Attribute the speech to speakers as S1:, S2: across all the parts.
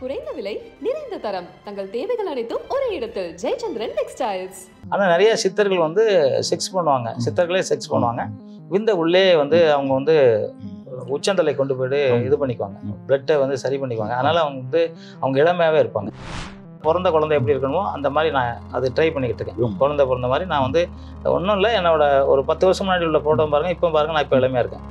S1: குறைந்த விலை நிறைந்த தரம் தங்கள் தேவைகள் அனைத்தும் ஒரே இடத்தில் ஜெயச்சந்திரன் டெக்ஸ்டைல்ஸ்
S2: ஆனால் நிறைய சித்தர்கள் வந்து செக்ஸ் பண்ணுவாங்க சித்தர்களே செக்ஸ் பண்ணுவாங்க விந்த உள்ளே வந்து அவங்க வந்து உச்சந்தலை கொண்டு போயிட்டு இது பண்ணிக்குவாங்க பிளட்டை வந்து சரி பண்ணிக்குவாங்க அதனால் அவங்க வந்து அவங்க இளமையாகவே இருப்பாங்க பிறந்த குழந்தை எப்படி இருக்கணுமோ அந்த மாதிரி நான் அது ட்ரை பண்ணிக்கிட்டு இருக்கேன் குழந்தை பிறந்த மாதிரி நான் வந்து ஒன்றும் இல்லை என்னோட ஒரு பத்து வருஷம் முன்னாடி உள்ள ஃபோட்டோ பாருங்கள் இப்போ பாருங்கள் நான் இப்போ இளமையாக இருக்கேன்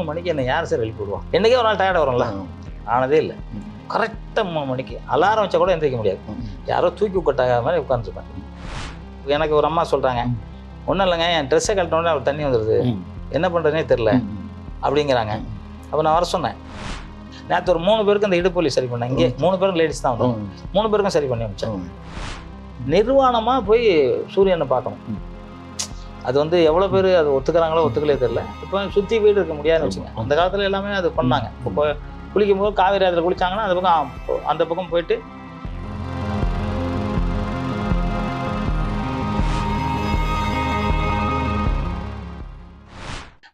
S2: மூணு மணிக்கு என்ன யார் சார் எழுப்பி விடுவான் என்றைக்கே ஒரு நாள் டயர்டாக வரும்ல ஆனதே இல்லை கரெக்டாக மூணு மணிக்கு அலாரம் வச்சா கூட எந்திரிக்க முடியாது யாரோ தூக்கி உட்கட்டாக மாதிரி உட்காந்துருப்பேன் எனக்கு ஒரு அம்மா சொல்கிறாங்க ஒன்றும் இல்லைங்க என் ட்ரெஸ்ஸை கழட்டினோடனே அவர் தண்ணி வந்துடுது என்ன பண்ணுறதுனே தெரில அப்படிங்கிறாங்க அப்போ நான் வர சொன்னேன் நேற்று ஒரு மூணு பேருக்கு அந்த இடுப்பொலி சரி பண்ணேன் இங்கே மூணு பேரும் லேடிஸ் தான் வந்தோம் மூணு பேருக்கும் சரி பண்ணி அமிச்சேன் நிர்வாணமாக போய் சூரியனை பார்க்கணும் அது வந்து எவ்வளோ பேர் அது ஒத்துக்கிறாங்களோ ஒத்துக்கலே தெரில இப்போ சுற்றி வீடு இருக்க முடியாதுன்னு வச்சுங்க அந்த காலத்தில் எல்லாமே அது பண்ணாங்க இப்போ குளிக்கும் போது காவேரி ஆற்றுல குளிச்சாங்கன்னா அந்த பக்கம் அந்த பக்கம் போயிட்டு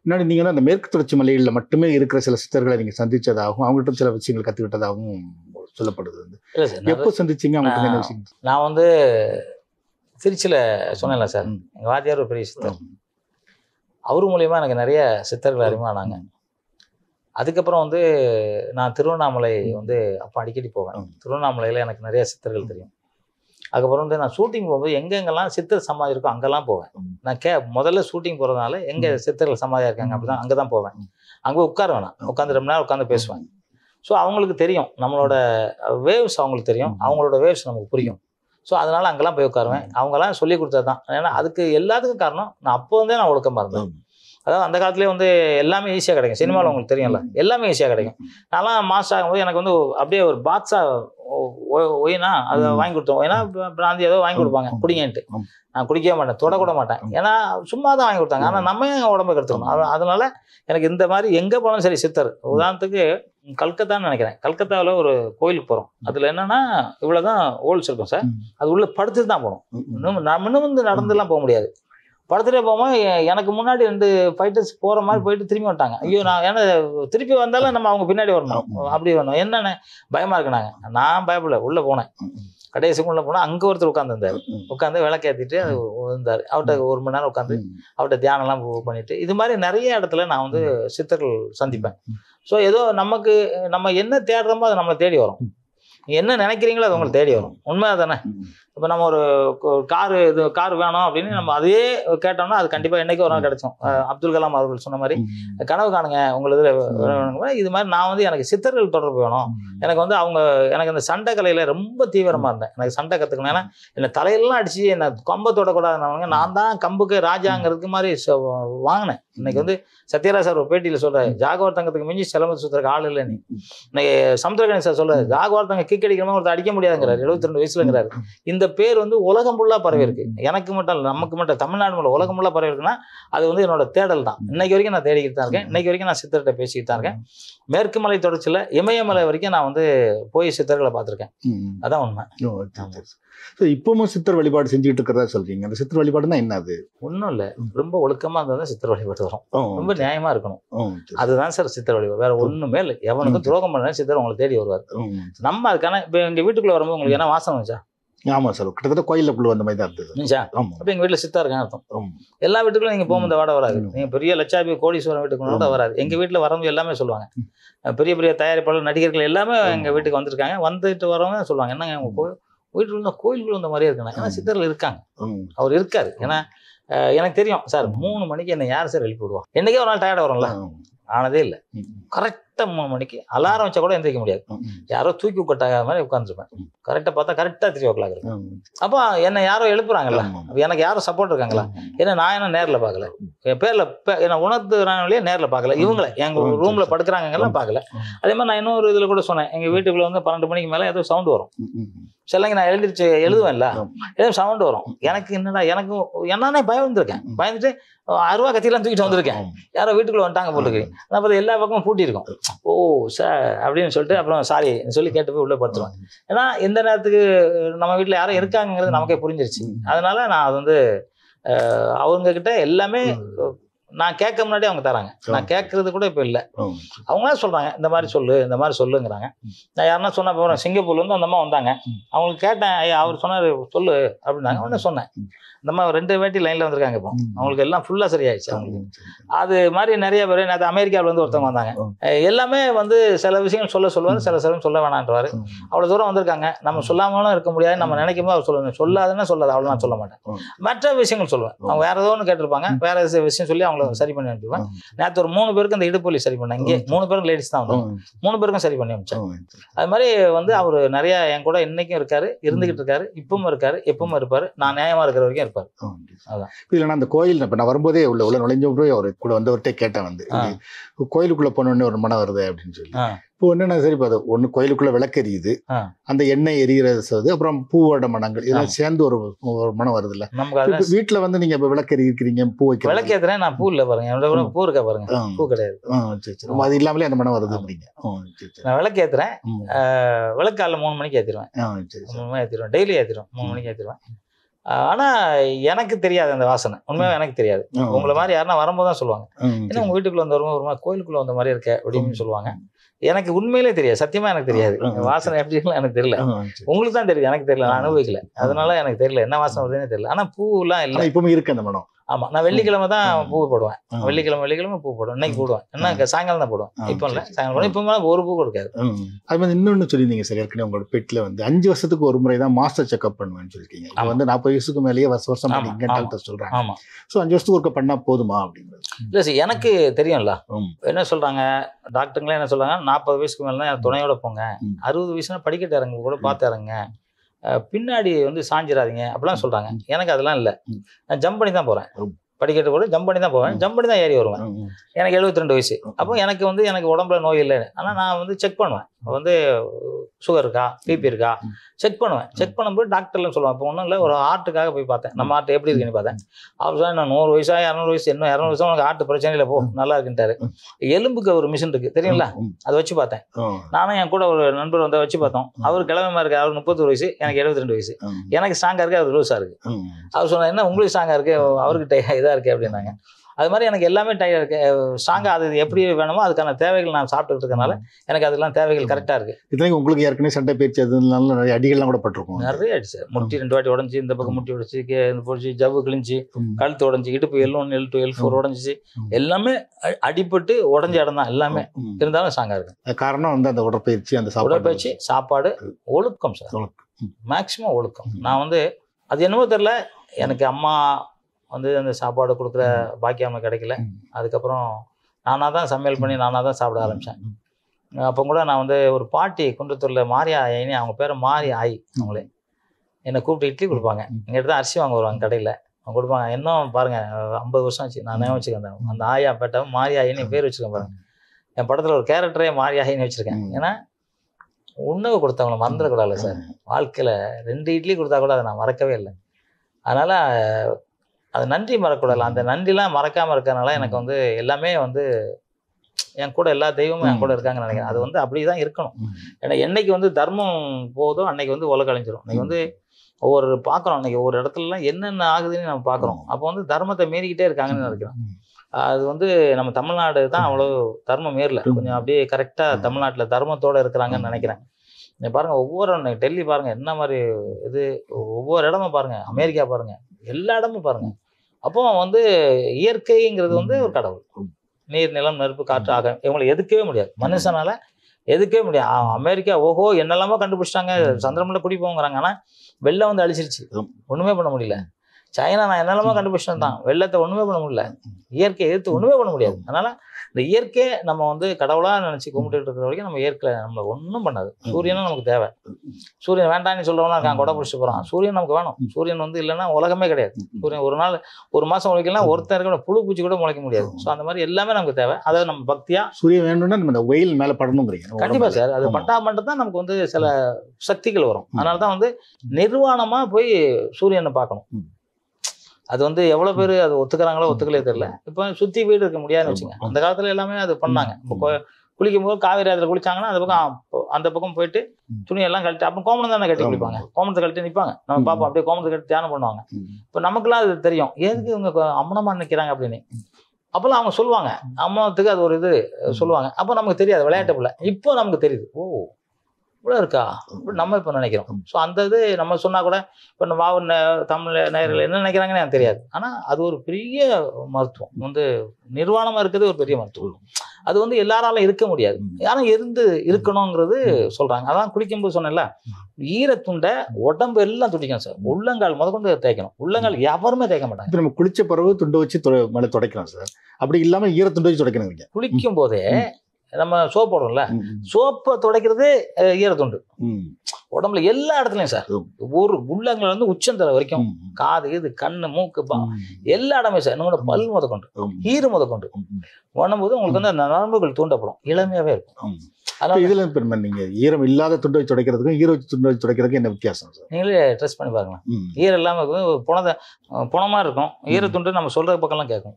S1: முன்னாடி நீங்கள் அந்த மேற்கு தொடர்ச்சி மலைகளில் மட்டுமே இருக்கிற சில சித்தர்களை நீங்கள் சந்தித்ததாகவும் அவங்ககிட்ட சில விஷயங்கள் கற்றுக்கிட்டதாகவும் சொல்லப்படுது
S2: வந்து எப்போ சந்திச்சிங்க அவங்ககிட்ட நான் வந்து திருச்சியில் சொன்னேன்ல சார் எங்கள் வாத்தியார் ஒரு பெரிய சித்தர் அவர் மூலயமா எனக்கு நிறைய சித்தர்கள் அறிமுகமானாங்க அதுக்கப்புறம் வந்து நான் திருவண்ணாமலை வந்து அப்போ அடிக்கடி போவேன் திருவண்ணாமலையில் எனக்கு நிறைய சித்தர்கள் தெரியும் அதுக்கப்புறம் வந்து நான் ஷூட்டிங் போகும்போது எங்கெங்கெல்லாம் சித்தர் சமாதி இருக்கோ அங்கெல்லாம் போவேன் நான் கே முதல்ல ஷூட்டிங் போகிறதுனால எங்கே சித்தர்கள் சமாதியாக இருக்காங்க அப்படி தான் அங்கே தான் போவேன் அங்கே உட்கார நான் உட்காந்து ரொம்ப நேரம் உட்காந்து பேசுவேன் ஸோ அவங்களுக்கு தெரியும் நம்மளோட வேவ்ஸ் அவங்களுக்கு தெரியும் அவங்களோட வேவ்ஸ் நமக்கு புரியும் ஸோ அதனால் அங்கெல்லாம் போய் உட்காருவேன் அவங்கெல்லாம் சொல்லி கொடுத்தது தான் ஏன்னா அதுக்கு எல்லாத்துக்கும் காரணம் நான் அப்போ வந்தே நான் ஒழுக்கமாக இருந்தேன் அதாவது அந்த காலத்துலேயே வந்து எல்லாமே ஈஸியாக கிடைக்கும் சினிமாவில் உங்களுக்கு தெரியும்ல எல்லாமே ஈஸியாக கிடைக்கும் நான்லாம் மாஸ்டர் ஆகும்போது எனக்கு வந்து அப்படியே ஒரு பாத்ஷா ஒய்னா அதை வாங்கி கொடுத்தோம் ஏன்னா பிராந்தி ஏதோ வாங்கி கொடுப்பாங்க குடிங்கன்ட்டு நான் குடிக்கவே மாட்டேன் தொடக்கூட மாட்டேன் ஏன்னா சும்மா தான் வாங்கி கொடுத்தாங்க ஆனால் நம்ம எங்கள் உடம்பு கெடுத்துக்கணும் அதனால எனக்கு இந்த மாதிரி எங்கே போனாலும் சரி சித்தர் உதாரணத்துக்கு கல்கத்தான்னு நினைக்கிறேன் கல்கத்தாவில் ஒரு கோயிலுக்கு போகிறோம் அதில் என்னென்னா இவ்வளோ தான் ஓல்ஸ் இருக்கும் சார் அது உள்ளே படுத்துட்டு தான் போகணும் இன்னும் நம்ம இன்னும் வந்து நடந்துலாம் போக முடியாது படத்துல போகும்போது எனக்கு முன்னாடி ரெண்டு ஃபைட்டர்ஸ் போகிற மாதிரி போயிட்டு திரும்பி வந்துட்டாங்க ஐயோ நான் ஏன்னா திருப்பி வந்தாலும் நம்ம அவங்க பின்னாடி வரணும் அப்படி வரணும் என்னென்ன பயமாக இருக்குனாங்க நான் பயப்படல உள்ளே போனேன் கடைசி உள்ளே போனா அங்கே ஒருத்தர் உட்காந்துருந்தார் உட்காந்து விளக்கேற்றிட்டு அது இருந்தார் அவர்கிட்ட ஒரு மணி நேரம் உட்காந்து அவர்கிட்ட தியானம்லாம் பண்ணிட்டு இது மாதிரி நிறைய இடத்துல நான் வந்து சித்தர்கள் சந்திப்பேன் ஸோ ஏதோ நமக்கு நம்ம என்ன தேடுறோமோ அதை நம்மளை தேடி வரும் என்ன நினைக்கிறீங்களோ அது உங்களை தேடி வரும் உண்மையாக தானே இப்போ நம்ம ஒரு காரு இது கார் வேணும் அப்படின்னு நம்ம அதே கேட்டோம்னா அது கண்டிப்பாக என்றைக்கு ஒரு நாள் கிடைச்சோம் அப்துல் கலாம் அவர்கள் சொன்ன மாதிரி கனவு காணுங்க உங்களுக்கு இது மாதிரி நான் வந்து எனக்கு சித்தர்கள் தொடர்பு வேணும் எனக்கு வந்து அவங்க எனக்கு இந்த சண்டை கலையில் ரொம்ப தீவிரமாக இருந்தேன் எனக்கு சண்டை கற்றுக்கணும் ஏன்னா என்னை தலையெல்லாம் அடித்து என்னை கம்பை தொடக்கூடாதுன்னு நான் தான் கம்புக்கு ராஜாங்கிறதுக்கு மாதிரி வாங்கினேன் இன்னைக்கு வந்து சத்யராஜ் சார் ஒரு பேட்டியில் சொல்கிறார் ஜாகவர் தங்கத்துக்கு மிஞ்சி செலவு சுற்றுறதுக்கு ஆள் இல்லை நீ இன்னைக்கு சமுத்திரகணி சார் சொல்கிறார் ஜாகவர் தங்க கிக் அடிக்கிறவங்க ஒருத்தர் அடிக்க முடியாதுங்கிறார் எழுபத்தி ரெண்டு வயசுலங்கிறார் இந்த பேர் வந்து உலகம் ஃபுல்லாக பரவி இருக்கு எனக்கு மட்டும் இல்லை நமக்கு மட்டும் தமிழ்நாடு மட்டும் உலகம் ஃபுல்லாக பரவி இருக்குன்னா அது வந்து என்னோட தேடல் தான் இன்னைக்கு வரைக்கும் நான் தேடிக்கிட்டு தான் இருக்கேன் இன்னைக்கு வரைக்கும் நான் சித்தர்கிட்ட பேசிக்கிட்டு தான் இருக்கேன் மேற்கு மலை தொடர்ச்சியில் இமயமலை வரைக்கும் நான் வந்து போய் சித்தர்களை பார்த்துருக்கேன் அதான்
S1: உண்மை ஸோ இப்பவும் சித்தர் வழிபாடு செஞ்சுக்கிட்டு இருக்கிறதா சொல்றீங்க அந்த சித்தர் வழிபாடுனா என்ன அது
S2: ஒன்றும் இல்லை ரொம்ப ஒழுக்கமாக இருந்தால் தான் சித்தர் வழிபாடு வரும் ரொம்ப நியாயமாக இருக்கணும் அதுதான் சார் சித்தர் வழிபாடு வேற ஒன்றுமே இல்லை எவனுக்கும் துரோகம் பண்ணுறேன் சித்தர் உங்களை தேடி வருவார் நம்ம அதுக்கான இப்போ எங்கள் வீட்டுக்குள்ளே வரும்போது உங்களுக்கு என்ன வாசம் வச்சா
S1: ஆமா சார் கிட்டத்தட்ட கோயிலில் புள்ள வந்த மாதிரி தான்
S2: இருந்தது ஆமாம் அப்போ எங்கள் வீட்டில் சித்தா இருக்கான்னு அர்த்தம் எல்லா வீட்டுக்கும் நீங்க போகும்போது வாட வராது நீங்க பெரிய லட்சாபி கோடீஸ்வரன் வீட்டுக்கு கூட வராது எங்கள் வீட்டில் வரவங்க எல்லாமே சொல்லுவாங்க பெரிய பெரிய தயாரிப்பாளர் நடிகர்கள் எல்லாமே எங்கள் வீட்டுக்கு வந்திருக்காங்க வந்துட்டு வரவங்க சொல்லுவாங்க என்னங்க உங்கள் வீட்டுக்குள்ள இருந்தால் கோயிலுக்குள்ள இந்த மாதிரியே இருக்காங்க ஏன்னா சித்தர்கள் இருக்காங்க அவர் இருக்காரு ஏன்னா எனக்கு தெரியும் சார் மூணு மணிக்கு என்ன யார் சார் எழுப்பி விடுவான் என்னைக்கே ஒரு நாள் டயர்டாக வரும்ல ஆனதே இல்லை கரெக்டாக மூணு மணிக்கு அலாரம் வச்சா கூட எந்திரிக்க முடியாது யாரோ தூக்கி உட்கட்டாக மாதிரி உட்காந்துருப்பேன் கரெக்டாக பார்த்தா கரெக்டாக த்ரீ ஓ கிளாக் இருக்கு அப்போ என்னை யாரோ எழுப்புறாங்கல்ல எனக்கு யாரோ சப்போர்ட் இருக்காங்களா ஏன்னா நான் என்ன நேரில் பார்க்கல என் பேரில் என்னை உணர்த்துறாங்களே நேரில் பார்க்கல இவங்கள எங்கள் ரூமில் படுக்கிறாங்கலாம் பார்க்கல அதே மாதிரி நான் இன்னொரு இதில் கூட சொன்னேன் எங்கள் வீட்டுக்குள்ளே வந்து பன்னெண்டு மணிக்கு மேலே ஏதோ சவுண்ட் வரும் செல்லங்க நான் எழுதிருச்சு எழுதுவேன்ல ஏதோ சவுண்ட் வரும் எனக்கு என்னடா எனக்கும் என்னன்னே பயம் வந்திருக்கேன் பயந்துட்டு அறுபா கத்திலாம் தூக்கிட்டு வந்திருக்கேன் யாரோ வீட்டுக்குள்ள வந்துட்டாங்க போட்டுருக்கு நான் பார்த்து எல்லா பக்கமும் பூட்டியிருக்கோம் ஓ சார் அப்படின்னு சொல்லிட்டு அப்புறம் சாரி சொல்லி கேட்டு போய் உள்ளே படுத்துருவேன் ஏன்னா எந்த நேரத்துக்கு நம்ம வீட்டில் யாரும் இருக்காங்கிறது நமக்கே புரிஞ்சிருச்சு அதனால நான் அது வந்து அவங்கக்கிட்ட எல்லாமே நான் கேட்க முன்னாடி அவங்க தராங்க நான் கேட்கறது கூட இப்போ இல்லை oh. அவங்களே சொல்கிறாங்க இந்த மாதிரி சொல்லு இந்த மாதிரி சொல்லுங்கிறாங்க hmm. நான் யாருன்னா சொன்ன போகிறேன் சிங்கப்பூர்லேருந்து அந்த அம்மா வந்தாங்க hmm. அவங்களுக்கு கேட்டேன் ஐயா அவர் சொன்னார் சொல்லு அப்படின்னாங்க hmm. உடனே சொன்னேன் நம்ம ரெண்டு வேட்டி லைனில் வந்திருக்காங்க இப்போ அவங்களுக்கு எல்லாம் ஃபுல்லாக சரியாயிடுச்சு அவங்களுக்கு அது மாதிரி நிறைய பேர் நேற்று அமெரிக்காவில் வந்து ஒருத்தவங்க வந்தாங்க எல்லாமே வந்து சில விஷயங்கள் சொல்ல சொல்லுவார் சில சிலம் சொல்ல வேணான்றவார் அவ்வளோ தூரம் வந்திருக்காங்க நம்ம சொல்லாமலும் இருக்க முடியாது நம்ம நினைக்கும் போது அவர் சொல்லணும் சொல்லாதுன்னா சொல்லாது அவ்வளோ நான் சொல்ல மாட்டேன் மற்ற விஷயங்கள் சொல்லுவேன் அவங்க வேறு ஏதோ ஒன்று கேட்டிருப்பாங்க வேறு விஷயம் சொல்லி அவங்கள சரி பண்ணி அனுப்பிடுவேன் நேற்று ஒரு மூணு பேருக்கு அந்த இடுப்பொலி சரி பண்ணேன் இங்கே மூணு பேரும் லேடிஸ் தான் வந்தோம் மூணு பேருக்கும் சரி பண்ணி அனுப்பிச்சேன் அது மாதிரி வந்து அவர் நிறையா என் கூட இன்றைக்கும் இருக்கார் இருந்துக்கிட்டு இருக்காரு இப்பவும் இருக்காரு எப்பவும் இருப்பார் நான் நியாயமாக இருக்கிற வரைக்கும் இருப்பேன் இருப்பார் அதான்
S1: இல்லைன்னா அந்த கோயில் இப்போ நான் வரும்போதே உள்ள உள்ள நுழைஞ்ச போய் அவர் கூட வந்தவர்கிட்ட கேட்டேன் வந்து கோயிலுக்குள்ள போனோடனே ஒரு மனம் வருது அப்படின்னு சொல்லி இப்போ என்னென்ன சரி இப்போ ஒன்று கோயிலுக்குள்ளே விளக்கு எரியுது அந்த எண்ணெய் எரியிறது சொல்லுது அப்புறம் பூவோட மனங்கள் இதெல்லாம் சேர்ந்து ஒரு ஒரு மனம் வருதுல்ல நமக்கு வீட்டில் வந்து நீங்கள் இப்போ விளக்கு எரிக்கிறீங்க பூ வைக்க விளக்கு
S2: ஏற்றுறேன் நான் பூ இல்லை பாருங்க என்னோட பூ இருக்கா பாருங்க பூ கிடையாது
S1: சரி சரி அது இல்லாமலே அந்த மனம் வருது அப்படிங்க
S2: நான் விளக்கு ஏற்றுறேன் விளக்கு காலையில் மூணு மணிக்கு ஏற்றிடுவேன் மூணு மணி ஏற்றிடுவேன் டெய்லி ஏற்றிடுவேன் மூணு மணிக்கு ஏற்றிடுவேன் ஆனா எனக்கு தெரியாது அந்த வாசனை உண்மையாக எனக்கு தெரியாது உங்களை மாதிரி யாருன்னா வரும்போது தான் சொல்லுவாங்க ஏன்னா உங்க வீட்டுக்குள்ளே வந்து வரும்போது கோயிலுக்குள்ள வந்த மாதிரி இருக்க அப்படின்னு சொல்லுவாங்க எனக்கு உண்மையிலே தெரியாது சத்தியமா எனக்கு தெரியாது வாசனை எப்படிலாம் எனக்கு தெரியல உங்களுக்கு தான் தெரியுது எனக்கு தெரியல நான் அனுபவிக்கல அதனால எனக்கு தெரியல என்ன வாசனை வருதுன்னு தெரியல ஆனால் பூவெல்லாம் இல்லை இப்பவும் இருக்கு அந்த மனம் ஆமா நான் வெள்ளிக்கிழமை தான் பூ போடுவேன் வெள்ளிக்கிழமை வெள்ளிக்கிழமை பூ போடுவேன் இன்னைக்கு போடுவேன் என்ன சாயங்காலம் தான் போடுவேன் இப்போ இல்லை சாயங்காலம் போடுவேன் இப்போ மேலே ஒரு பூ கொடுக்காது
S1: அது மாதிரி இன்னொன்னு சொல்லியிருந்தீங்க சார் ஏற்கனவே உங்களோட பெட்டில் வந்து அஞ்சு வருஷத்துக்கு ஒரு முறை தான் மாஸ்டர் செக்அப் பண்ணுவேன்னு சொல்லியிருக்கீங்க நான் வந்து நாற்பது வயசுக்கு மேலேயே வருஷம் வருஷம் டாக்டர் சொல்கிறாங்க ஆமா ஸோ அஞ்சு வருஷத்துக்கு ஒரு பண்ணால் போதுமா அப்படின்றது
S2: இல்லை சார் எனக்கு தெரியும்ல என்ன சொல்றாங்க டாக்டருங்களே என்ன சொல்றாங்க நாற்பது வயசுக்கு மேலே துணையோட போங்க அறுபது வயசுனா படிக்கட்டு இறங்க கூட பார்த்து இறங்க பின்னாடி வந்து சாஞ்சிடாதீங்க அப்படிலாம் சொல்கிறாங்க எனக்கு அதெல்லாம் இல்லை நான் ஜம்ப் பண்ணி தான் போகிறேன் படிக்கட்டு போல ஜம்ப் பண்ணி தான் போவேன் ஜம்ப் பண்ணி தான் ஏறி வருவேன் எனக்கு எழுபத்தி ரெண்டு வயசு அப்போ எனக்கு வந்து எனக்கு உடம்புல நோய் இல்லைன்னு ஆனால் நான் வந்து செக் பண்ணுவேன் வந்து சுகர் இருக்கா பிபி இருக்கா செக் பண்ணுவேன் செக் பண்ணும்போது டாக்டர்லாம் சொல்லுவாங்க இப்போ ஒன்றும் இல்லை ஒரு ஆர்ட்டுக்காக போய் பார்த்தேன் நம்ம ஆர்ட் எப்படி இருக்குன்னு பார்த்தேன் அவர் சொன்னால் நான் நூறு வயசா இரநூறு வயசு இன்னும் இரநூறு வயசு உனக்கு பிரச்சனை பிரச்சனையில் போ நல்லா இருக்குன்ட்டாரு எலும்புக்கு ஒரு மிஷின் இருக்குது தெரியுங்களா அதை வச்சு பார்த்தேன் நானும் என் கூட ஒரு நண்பர் வந்து வச்சு பார்த்தோம் அவர் கிழமைமா இருக்கார் அவர் முப்பத்தொரு வயசு எனக்கு எழுபத்தி ரெண்டு வயசு எனக்கு ஸ்ட்ராங்காக இருக்குது அவர் லூஸாக இருக்குது அவர் சொன்னார் என்ன உங்களுக்கு ஸ்ட்ராங்காக இருக்குது அவருக்கு இதாக இருக்குது அப்படின்னாங்க அது மாதிரி எனக்கு எல்லாமே டை ஸ்ட்ராங்காக அது எப்படி வேணுமோ அதுக்கான தேவைகள் நான் சாப்பிட்டுட்டு இருக்கனால எனக்கு அதெல்லாம் தேவைகள் கரெக்டாக இருக்குது
S1: இதுதான் உங்களுக்கு ஏற்கனவே சண்டை பயிற்சி அதனால நிறைய அடிகள்லாம் கூட பட்டிருக்கும்
S2: நிறைய அடிச்சு முட்டி ரெண்டு வாட்டி உடஞ்சி இந்த பக்கம் முட்டி உடச்சி இந்த பிடிச்சி ஜவ்வு கிழிஞ்சி கழுத்து உடஞ்சி இடுப்பு L one L two L four உடஞ்சிச்சு எல்லாமே அடிப்பட்டு உடஞ்ச இடம் தான் எல்லாமே இருந்தாலும் ஸ்ட்ராங்காக இருக்குது
S1: காரணம் வந்து அந்த உடற்பயிற்சி அந்த உடற்பயிற்சி
S2: சாப்பாடு ஒழுக்கம் சார் ஒழுக்கம் மேக்சிமம் ஒழுக்கம் நான் வந்து அது என்னவோ தெரில எனக்கு அம்மா வந்து அந்த சாப்பாடு கொடுக்குற பாக்கியம் கிடைக்கல அதுக்கப்புறம் நானாக தான் சமையல் பண்ணி நானாக தான் சாப்பிட ஆரம்பித்தேன் அப்போ கூட நான் வந்து ஒரு பாட்டி குன்றத்தூரில் மாரியா ஆயினி அவங்க பேர் மாரி ஆய் அவங்களே என்னை கூப்பிட்டு இட்லி கொடுப்பாங்க எங்கிட்ட தான் அரிசி வாங்க வருவாங்க கடையில் அவங்க கொடுப்பாங்க இன்னும் பாருங்கள் ஐம்பது வருஷம் ஆச்சு நான் நினைவு வச்சுக்கேன் அந்த ஆயா பேட்டை மாரியா ஐனி பேர் வச்சுருக்கேன் பாருங்கள் என் படத்தில் ஒரு கேரக்டரே மாரி ஐனி வச்சுருக்கேன் ஏன்னா உணவு கொடுத்தவங்களை மறந்துடக்கூடாது சார் வாழ்க்கையில் ரெண்டு இட்லி கொடுத்தா கூட அதை நான் மறக்கவே இல்லை அதனால் அது நன்றி மறக்கூடாது அந்த நன்றிலாம் மறக்காமல் இருக்கிறதுனால எனக்கு வந்து எல்லாமே வந்து என் கூட எல்லா தெய்வமும் என் கூட இருக்காங்கன்னு நினைக்கிறேன் அது வந்து அப்படி தான் இருக்கணும் ஏன்னா என்னைக்கு வந்து தர்மம் போதும் அன்னைக்கு வந்து உலக அழிஞ்சிரும் வந்து ஒவ்வொரு பார்க்குறோம் அன்னைக்கு ஒவ்வொரு இடத்துலலாம் என்னென்ன ஆகுதுன்னு நம்ம பார்க்குறோம் அப்போ வந்து தர்மத்தை மீறிக்கிட்டே இருக்காங்கன்னு நினைக்கிறோம் அது வந்து நம்ம தமிழ்நாடு தான் அவ்வளோ தர்மம் மீறல கொஞ்சம் அப்படியே கரெக்டாக தமிழ்நாட்டில் தர்மத்தோடு இருக்கிறாங்கன்னு நினைக்கிறேன் நீ பாருங்கள் ஒவ்வொரு டெல்லி பாருங்கள் என்ன மாதிரி இது ஒவ்வொரு இடமும் பாருங்கள் அமெரிக்கா பாருங்கள் எல்லா இடமும் பாருங்கள் அப்போ வந்து இயற்கைங்கிறது வந்து ஒரு கடவுள் நீர் நிலம் நெருப்பு காற்று ஆக இவங்களை எதுக்கவே முடியாது மனுஷனால எதுக்கவே முடியாது அமெரிக்கா ஓஹோ என்னெல்லாமோ கண்டுபிடிச்சிட்டாங்க சந்திரமில் குடி போங்கிறாங்க ஆனால் வெளில வந்து அழிச்சிருச்சு ஒன்றுமே பண்ண முடியல சைனா நான் என்னெல்லாமோ கண்டுபிடிச்சது தான் வெள்ளத்தை ஒன்றுமே பண்ண முடியல இயற்கையை எதிர்த்து ஒன்றுமே பண்ண முடியாது அதனால் இந்த இயற்கையை நம்ம வந்து கடவுளாக நினச்சி கும்பிட்டுட்டு இருக்கிற வரைக்கும் நம்ம இயற்கையில் நம்மளை ஒன்றும் பண்ணாது சூரியனும் நமக்கு தேவை சூரியன் வேண்டாம்னு சொல்கிறவனா இருக்கான் கொடை பிடிச்சி போகிறான் சூரியன் நமக்கு வேணும் சூரியன் வந்து இல்லைன்னா உலகமே கிடையாது சூரியன் ஒரு நாள் ஒரு மாதம் உழைக்கலாம் ஒருத்தர் கூட புழு பூச்சி கூட முளைக்க முடியாது ஸோ அந்த மாதிரி எல்லாமே நமக்கு தேவை அதாவது நம்ம பக்தியாக
S1: சூரியன் வேணும்னா நம்ம இந்த வெயில் மேலே படணுங்கிறீங்க கண்டிப்பாக சார் அது
S2: பட்டா மட்டும் தான் நமக்கு வந்து சில சக்திகள் வரும் அதனால தான் வந்து நிர்வாணமாக போய் சூரியனை பார்க்கணும் அது வந்து எவ்வளோ பேர் அது ஒத்துக்கிறாங்களோ ஒத்துக்கலே தெரியல இப்போ சுற்றி வீடு இருக்க முடியாதுன்னு வச்சுங்க அந்த காலத்துல எல்லாமே அது பண்ணாங்க இப்போ போது காவிரி அதுல குளிச்சாங்கன்னா அந்த பக்கம் அந்த பக்கம் போயிட்டு துணியெல்லாம் கழட்டி அப்புறம் கோமணம் தானே கட்டி குளிப்பாங்க கோமணத்தை கழட்டி நிற்பாங்க நம்ம பார்ப்போம் அப்படியே கோமணத்தை கட்டி தியானம் பண்ணுவாங்க இப்போ நமக்குலாம் அது தெரியும் எதுக்கு இவங்க அம்மனமா நிற்கிறாங்க அப்படின்னு அப்போல்லாம் அவங்க சொல்லுவாங்க அம்மனத்துக்கு அது ஒரு இது சொல்லுவாங்க அப்போ நமக்கு தெரியாது விளையாட்டு பிள்ளை இப்போ நமக்கு தெரியுது ஓ இவ்வளோ இருக்கா நம்ம இப்போ நினைக்கிறோம் ஸோ அந்த இது நம்ம சொன்னால் கூட இப்போ வாவு தமிழ் நேரில் என்ன நினைக்கிறாங்கன்னு எனக்கு தெரியாது ஆனால் அது ஒரு பெரிய மருத்துவம் வந்து நிர்வாணமாக இருக்கிறது ஒரு பெரிய மருத்துவம் அது வந்து எல்லாராலும் இருக்க முடியாது யாரும் இருந்து இருக்கணுங்கிறது சொல்கிறாங்க அதான் குளிக்கும்போது சொன்னேன்ல ஈரத்துண்டை உடம்பு எல்லாம் துடிக்கணும் சார் உள்ளங்கால் முதற்கொண்டு தேய்க்கணும் உள்ளங்கால் எவருமே தேய்க்க
S1: மாட்டாங்க நம்ம குளிச்ச பிறகு துண்டை வச்சு மேலே துடைக்கணும் சார் அப்படி இல்லாமல் ஈரத்துண்டை வச்சு துடைக்கணும்
S2: குளிக்கும் போதே நம்ம சோப் போடுறோம்ல சோப்பை துடைக்கிறது ஈரத்துண்டு உடம்புல எல்லா இடத்துலையும் சார் ஒரு உள்ளங்கள் வந்து உச்சந்தலை வரைக்கும் காது இது கண்ணு மூக்கு பா எல்லா இடமே சார் நம்மளோட பல் முதற்கொண்டு ஈறு முதற்கொண்டு உடம்புது உங்களுக்கு வந்து அந்த நரம்புகள் தூண்டப்படும் இளமையாவே இருக்கும் அதான்
S1: இதில் பெருமை நீங்கள் ஈரம் இல்லாத வச்சு துடைக்கிறதுக்கும் ஈர வச்சு துண்டு வச்சு துடைக்கிறதுக்கும் என்ன வித்தியாசம்
S2: சார் நீங்களே ட்ரெஸ் பண்ணி பாக்கலாம் ஈரம் இல்லாமல் புனத புணமாக இருக்கும் ஈர துண்டு நம்ம சொல்கிற பக்கம்லாம் கேட்கும்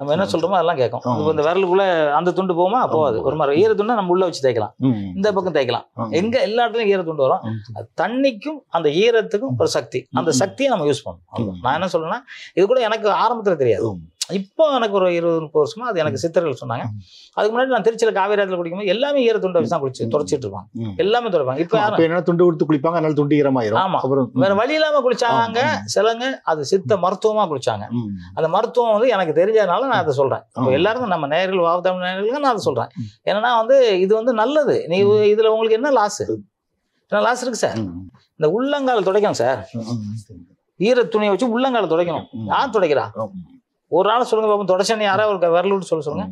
S2: நம்ம என்ன சொல்றோமோ அதெல்லாம் கேட்கும் இப்போ இந்த விரலுக்குள்ள அந்த துண்டு போகுமா போகாது ஒரு மாதிரி ஈர துண்டை நம்ம உள்ள வச்சு தேய்க்கலாம் இந்த பக்கம் தேய்க்கலாம் எங்க எல்லா இடத்துலயும் ஈர துண்டு வரும் தண்ணிக்கும் அந்த ஈரத்துக்கும் ஒரு சக்தி அந்த சக்தியை நம்ம யூஸ் பண்ணணும் நான் என்ன சொல்றேன்னா இது கூட எனக்கு ஆரம்பத்துல தெரியாது இப்போ எனக்கு ஒரு இருபது முப்பது வருஷமா அது எனக்கு சித்தர்கள் சொன்னாங்க அதுக்கு முன்னாடி நான் திருச்சியில் காவேரியாத்தில் குடிக்கும்போது எல்லாமே ஈர துண்டை வச்சு தான் குளிச்சு தொடச்சிட்டு இருப்பாங்க எல்லாமே தொடப்பாங்க இப்போ என்ன
S1: துண்டு கொடுத்து குளிப்பாங்க அதனால துண்டு ஈரமாயிரும் ஆமா அப்புறம் வேற
S2: வழி இல்லாம குளிச்சாங்க சிலங்க அது சித்த மருத்துவமா குளிச்சாங்க அந்த மருத்துவம் வந்து எனக்கு தெரிஞ்சதுனால நான் அதை சொல்றேன் இப்போ எல்லாருக்கும் நம்ம நேர்கள் வாவதம் நேர்களுக்கு நான் அதை சொல்றேன் ஏன்னா வந்து இது வந்து நல்லது நீ இதுல உங்களுக்கு என்ன லாஸ் என்ன லாஸ் இருக்கு சார் இந்த உள்ளங்கால் துடைக்கும் சார் ஈர துணியை வச்சு உள்ளங்கால துடைக்கணும் யார் துடைக்கிறா ஒரு நாள் சொல்லுங்க பாப்போம் தொடச்சேன்னு யாராவது ஒரு விரலுன்னு சொல்ல சொல்லுங்க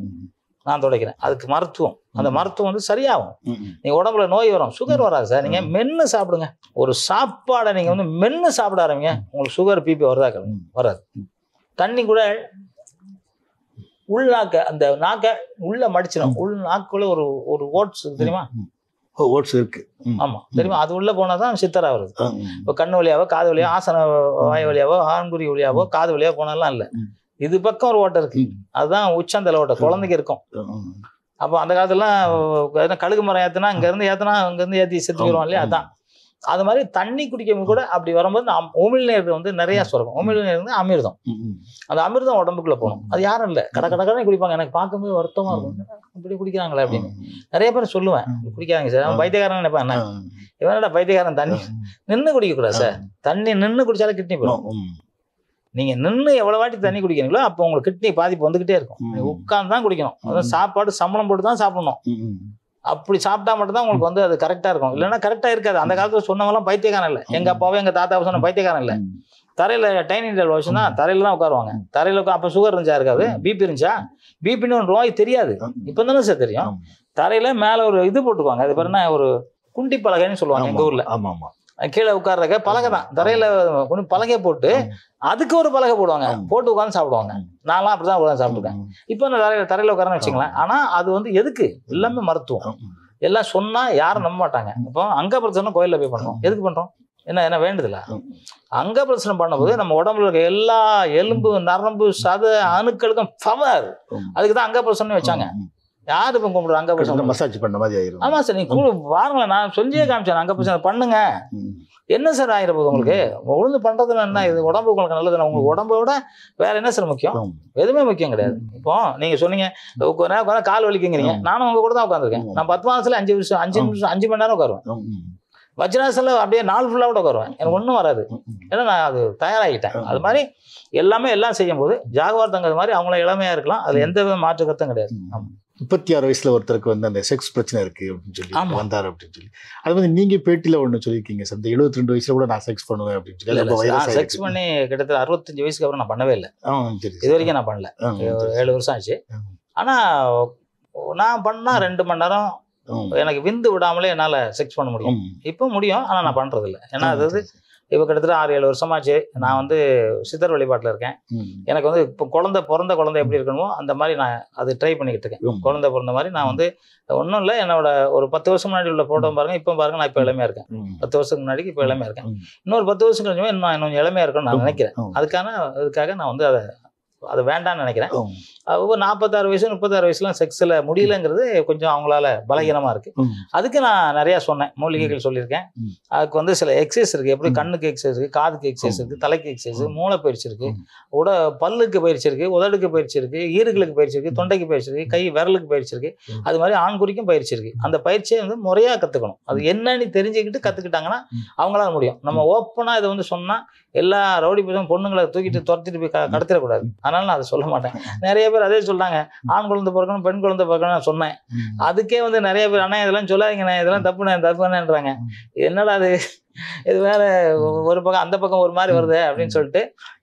S2: நான் துடைக்கிறேன் அதுக்கு மருத்துவம் அந்த மருத்துவம் வந்து சரியாகும் நீ உடம்புல நோய் வரும் சுகர் வராது சார் நீங்க மென்று சாப்பிடுங்க ஒரு சாப்பாடை நீங்க வந்து மென்று சாப்பிட ஆரம்பிங்க உங்களுக்கு சுகர் பிபி வரதா கிளம்பி வராது தண்ணி கூட உள்நாக்க அந்த நாக்க உள்ள மடிச்சிடும் உள் நாக்குள்ள ஒரு ஒரு ஓட்ஸ் தெரியுமா ஓட்ஸ் இருக்கு ஆமா தெரியுமா அது உள்ள போனா தான் சித்தரா வருது இப்போ கண்ணு வழியாவோ காது வழியாவோ ஆசன வாய் வழியாவோ ஆண்குறி வழியாவோ காது வழியாவோ போனாலாம் இல்லை இது பக்கம் ஒரு ஓட்டை இருக்கு அதுதான் உச்சந்தலை ஓட்டை குழந்தைக்கு இருக்கும் அப்போ அந்த காலத்துலாம் கழுகு மரம் இங்க இருந்து ஏற்றினா அங்கேருந்து ஏற்றி செத்து போயிடுவோம் இல்லையா அதான் அது மாதிரி தண்ணி குடிக்கும் கூட அப்படி வரும்போது நேர் வந்து நிறைய சுரக்கும் நேர் வந்து அமிர்தம் அந்த அமிர்தம் உடம்புக்குள்ள போகணும் அது யாரும் இல்லை கடை கடனே குடிப்பாங்க எனக்கு பார்க்கும்போது வருத்தமா இருக்கும் இப்படி குடிக்கிறாங்களே அப்படின்னு நிறைய பேர் சொல்லுவேன் குடிக்காதீங்க சார் அவன் பைத்தியக்காரன் என்ன இவனடா பைத்தியக்காரன் தண்ணி நின்று குடிக்கக்கூடாது சார் தண்ணி நின்று குடிச்சாலே கிட்னி போயிடும் நீங்க நின்று எவ்வளவு வாட்டி தண்ணி குடிக்கிறீங்களோ அப்போ உங்களுக்கு கிட்னி பாதிப்பு வந்துகிட்டே இருக்கும் உட்கார்ந்து தான் குடிக்கணும் அதாவது சாப்பாடு சம்பளம் போட்டு தான் சாப்பிடணும் அப்படி சாப்பிட்டா மட்டும் தான் உங்களுக்கு வந்து அது கரெக்டா இருக்கும் இல்லைன்னா கரெக்டா இருக்காது அந்த காலத்துல சொன்னவங்களாம் பைத்தியக்காரன் இல்லை எங்க அப்பாவோ எங்க தாத்தாவும் சொன்ன பைத்தியக்காரன் இல்லை தரையில் டைனிங் டேபிள் வச்சுன்னா தரையில தான் உட்காருவாங்க தரையில் உட்கா அப்போ சுகர் இருந்துச்சா இருக்காது பிபி இருந்துச்சா பிபின்னு ஒரு நோய் தெரியாது இப்போ தானே சார் தெரியும் தரையில் மேலே ஒரு இது போட்டுக்குவாங்க அது பாருன்னா ஒரு குண்டி பலகைன்னு சொல்லுவாங்க எங்க ஊரில் ஆமாம் ஆமா கீழே உட்கார்றக்க பலகை தான் தரையில கொஞ்சம் பலகை போட்டு அதுக்கு ஒரு பலகை போடுவாங்க போட்டு உட்காந்து சாப்பிடுவாங்க நான்லாம் அப்படிதான் உட்காந்து சாப்பிட்டுருக்கேன் இப்போ நான் தரையில தரையில உட்காரன்னு வச்சுக்கலாம் ஆனா அது வந்து எதுக்கு எல்லாமே மருத்துவம் எல்லாம் சொன்னா யாரும் நம்ப மாட்டாங்க இப்போ அங்க பிரச்சனை கோயில்ல போய் பண்றோம் எதுக்கு பண்றோம் என்ன என்ன வேண்டுதல அங்க பிரச்சனை பண்ணும்போது நம்ம உடம்புல இருக்க எல்லா எலும்பு நரம்பு சத அணுக்களுக்கும் பவர் அதுக்கு தான் அங்க பிரச்சனை வச்சாங்க யார் இப்போ கும்பிடுவோம் அங்க போய்
S1: மசாஜ் பண்ண மாதிரி ஆயிரும்
S2: ஆமா சார் நீங்க கூட நான் சொல்லியே காமிச்சேன் அங்க போய் பண்ணுங்க என்ன சார் ஆயிரம் போகுது உங்களுக்கு உளுந்து பண்றது என்ன இது உடம்பு உங்களுக்கு நல்லது உங்களுக்கு உடம்ப விட வேற என்ன சார் முக்கியம் எதுவுமே முக்கியம் கிடையாது இப்போ நீங்க சொன்னீங்க நேரம் உட்காந்து கால் வலிக்குங்கிறீங்க நானும் உங்க கூட தான் உட்காந்துருக்கேன் நான் பத்து மாசத்துல அஞ்சு வருஷம் அஞ்சு நிமிஷம் அஞ்சு மணி நேரம் உட்காருவேன் வஜ்ராசில் அப்படியே நாள் ஃபுல்லா கூட உட்காருவேன் எனக்கு ஒண்ணும் வராது ஏன்னா நான் அது தயாராகிட்டேன் அது மாதிரி எல்லாமே எல்லாம் செய்யும்போது போது ஜாகவார்த்தங்கிறது மாதிரி அவங்கள இளமையா இருக்கலாம் அது எந்த மாற்று கருத்தும் கிடையாது ஆமா
S1: முப்பத்தி ஆறு வயசுல ஒருத்தருக்கு வந்து அந்த செக்ஸ் பிரச்சனை இருக்கு அப்படின்னு சொல்லி வந்தாரு அப்படின்னு சொல்லி அது வந்து நீங்க பேட்டியில ஒண்ணு சொல்லியிருக்கீங்க சார் இந்த எழுபத்தி ரெண்டு வயசுல கூட நான் செக்ஸ் பண்ணுவேன் அப்படின்னு சொல்லி செக்ஸ்
S2: பண்ணி கிட்டத்தட்ட அறுபத்தஞ்சு வயசுக்கு அப்புறம் நான் பண்ணவே இல்லை இது வரைக்கும் நான் பண்ணல ஒரு ஏழு வருஷம் ஆச்சு ஆனா நான் பண்ணா ரெண்டு மணி நேரம் எனக்கு விந்து விடாமலே என்னால செக்ஸ் பண்ண முடியும் இப்போ முடியும் ஆனா நான் பண்ணுறதில்ல ஏன்னா அது இப்போ கிட்டத்தட்ட ஆறு ஏழு வருஷமாச்சு நான் வந்து சித்தர் வழிபாட்டில் இருக்கேன் எனக்கு வந்து இப்போ குழந்தை பிறந்த குழந்தை எப்படி இருக்கணுமோ அந்த மாதிரி நான் அது ட்ரை பண்ணிக்கிட்டு இருக்கேன் குழந்தை பிறந்த மாதிரி நான் வந்து ஒன்றும் இல்லை என்னோட ஒரு பத்து வருஷம் முன்னாடி உள்ள ஃபோட்டோ பாருங்க இப்போ பாருங்க நான் இப்போ இளமையாக இருக்கேன் பத்து வருஷத்துக்கு முன்னாடி இப்போ இளமையாக இருக்கேன் இன்னொரு பத்து வருஷம் கழிஞ்சுமே இன்னும் இன்னும் இளமையாக இருக்கணும்னு நான் நினைக்கிறேன் அதுக்கான இதுக்காக நான் வந்து அதை அது வேண்டாம்னு நினைக்கிறேன் ஒவ்வொரு நாற்பத்தாறு வயசு முப்பத்தாறு வயசுலாம் செக்ஸில் முடியலங்கிறது கொஞ்சம் அவங்களால பலகீனமாக இருக்குது அதுக்கு நான் நிறையா சொன்னேன் மூலிகைகள் சொல்லியிருக்கேன் அதுக்கு வந்து சில எக்ஸசைஸ் இருக்குது எப்படி கண்ணுக்கு எக்ஸசைஸ் இருக்குது காதுக்கு எக்ஸசைஸ் இருக்குது தலைக்கு எக்ஸசைஸ் மூளை பயிற்சி இருக்குது உட பல்லுக்கு பயிற்சி இருக்குது உதடுக்கு பயிற்சி இருக்குது ஈறுகளுக்கு பயிற்சி இருக்குது தொண்டைக்கு பயிற்சி இருக்குது கை விரலுக்கு பயிற்சி இருக்குது அது மாதிரி ஆண் குறிக்கும் பயிற்சி இருக்குது அந்த பயிற்சியை வந்து முறையாக கற்றுக்கணும் அது என்னன்னு தெரிஞ்சுக்கிட்டு கற்றுக்கிட்டாங்கன்னா அவங்களால முடியும் நம்ம ஓப்பனாக இதை வந்து சொன்னால் எல்லா ரவுடி பேசும் பொண்ணுங்களை தூக்கிட்டு துரத்திட்டு போய் கடத்திடக்கூடாது அதனால நான் அதை சொல்ல மாட்டேன் நிறைய பேர் அதே சொல்றாங்க ஆண் குழந்தை பிறக்கணும் பெண் குழந்தை பிறக்கணும் சொன்னேன் அதுக்கே வந்து நிறைய பேர் அண்ணா இதெல்லாம் சொல்லாதீங்கண்ணே இதெல்லாம் தப்புண்ணே தப்புண்ணேன்றாங்க என்னடா அது இது வேற ஒரு பக்கம் அந்த பக்கம் ஒரு மாதிரி வருது அப்படின்னு சொல்லிட்டு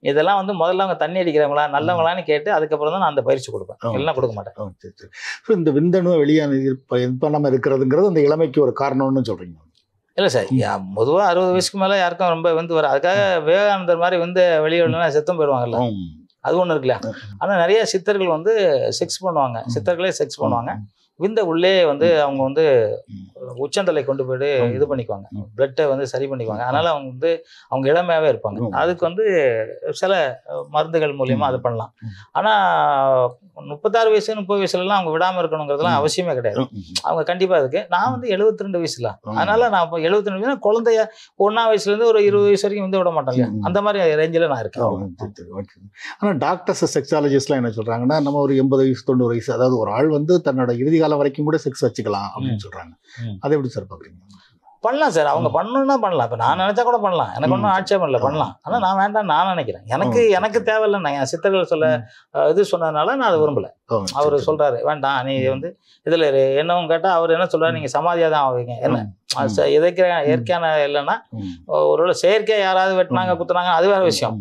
S2: இதெல்லாம் வந்து முதல்ல அவங்க தண்ணி அடிக்கிறவங்களா நல்லவங்களான்னு கேட்டு அதுக்கப்புறம் தான் நான் அந்த பயிற்சி கொடுப்பேன் எல்லாம் கொடுக்க மாட்டேன்
S1: இந்த விந்தணு வெளியான பண்ணாமல் இருக்கிறதுங்கிறது அந்த இளமைக்கு ஒரு காரணம்னு சொல்றீங்க
S2: இல்லை சார் பொதுவாக அறுபது வயசுக்கு மேலே யாருக்கும் ரொம்ப வந்து வர அதுக்காக விவேகானந்தர் மாதிரி வந்து வெளியே செத்தம் போயிடுவாங்கல்ல அது ஒன்று இருக்குல்ல ஆனால் நிறைய சித்தர்கள் வந்து செக்ஸ் பண்ணுவாங்க சித்தர்களே செக்ஸ் பண்ணுவாங்க விந்த உள்ளே வந்து அவங்க வந்து உச்சந்தலை கொண்டு போயிட்டு இது பண்ணிக்குவாங்க பிளட்டை வந்து சரி பண்ணிக்குவாங்க அதனால அவங்க வந்து அவங்க இளமையாகவே இருப்பாங்க அதுக்கு வந்து சில மருந்துகள் மூலியமா அது பண்ணலாம் ஆனால் முப்பத்தாறு வயசு முப்பது வயசுலலாம் அவங்க விடாம இருக்கணுங்கிறதுலாம் அவசியமே கிடையாது அவங்க கண்டிப்பாக இருக்கு நான் வந்து எழுபத்தி ரெண்டு வயசுல அதனால நான் இப்போ எழுபத்தி ரெண்டு வயசுல குழந்தைய ஒன்றா வயசுலேருந்து ஒரு இருபது வயசு வரைக்கும் வந்து விட மாட்டாங்க அந்த மாதிரி ரேஞ்சில் நான் இருக்கேன்
S1: ஆனால் டாக்டர்ஸ் செக்ஸாலஜிஸ்ட்லாம் என்ன சொல்கிறாங்கன்னா நம்ம ஒரு எண்பது வயசு தொண்ணூறு வயசு அதாவது ஒரு ஆள் வந்து தன்னோட இறுதி காலம் வரைக்கும் கூட செக்ஸ் வச்சுக்கலாம் அப்படின்னு சொல்றாங்க அதை எப்படி சார் பாக்குறீங்க
S2: பண்ணலாம் சார் அவங்க பண்ணணும்னா பண்ணலாம் இப்போ நான் நினச்சா கூட பண்ணலாம் எனக்கு ஒன்றும் ஆட்சேபம் இல்லை பண்ணலாம் ஆனால் நான் வேண்டாம் நான் நினைக்கிறேன் எனக்கு எனக்கு தேவையில்லை நான் சித்தர்கள் சொல்ல இது சொன்னதுனால நான் அதை விரும்பலை அவர் சொல்கிறாரு வேண்டாம் நீ வந்து இதில் என்னவும் கேட்டால் அவர் என்ன சொல்கிறார் நீங்கள் சமாதியாக தான் ஆவீங்க என்ன எதைக்கிற இயற்கையான இல்லைன்னா ஒரு செயற்கையாக யாராவது வெட்டினாங்க குத்துனாங்க அது வேற விஷயம்